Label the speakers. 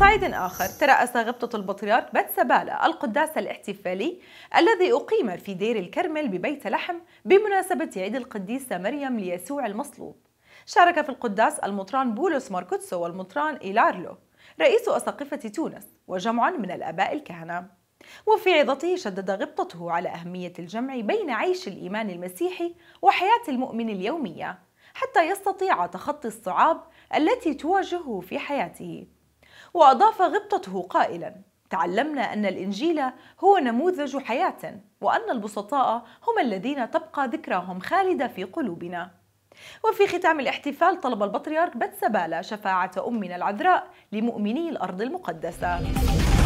Speaker 1: صعيد آخر ترأس غبطة البطريرك سبالة القداس الاحتفالي الذي أقيم في دير الكرمل ببيت لحم بمناسبة عيد القديسة مريم ليسوع المصلوب شارك في القداس المطران بولس ماركوتسو والمطران إيلارلو رئيس أساقفة تونس وجمع من الآباء الكهنة وفي عظته شدد غبطته على أهمية الجمع بين عيش الإيمان المسيحي وحياة المؤمن اليومية حتى يستطيع تخطي الصعاب التي تواجهه في حياته وأضاف غبطته قائلا تعلمنا أن الإنجيل هو نموذج حياة وأن البسطاء هم الذين تبقى ذكراهم خالدة في قلوبنا وفي ختام الاحتفال طلب البطريرك بتسبالة شفاعة أمنا العذراء لمؤمني الأرض المقدسة